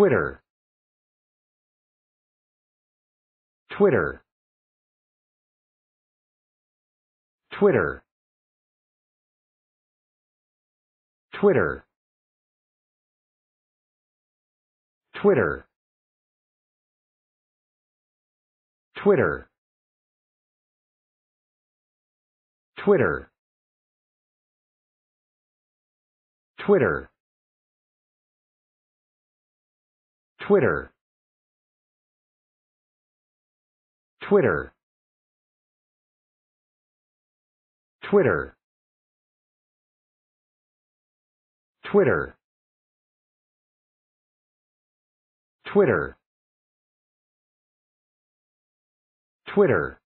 Twitter Twitter Twitter Twitter Twitter Twitter Twitter Twitter Twitter Twitter Twitter Twitter Twitter Twitter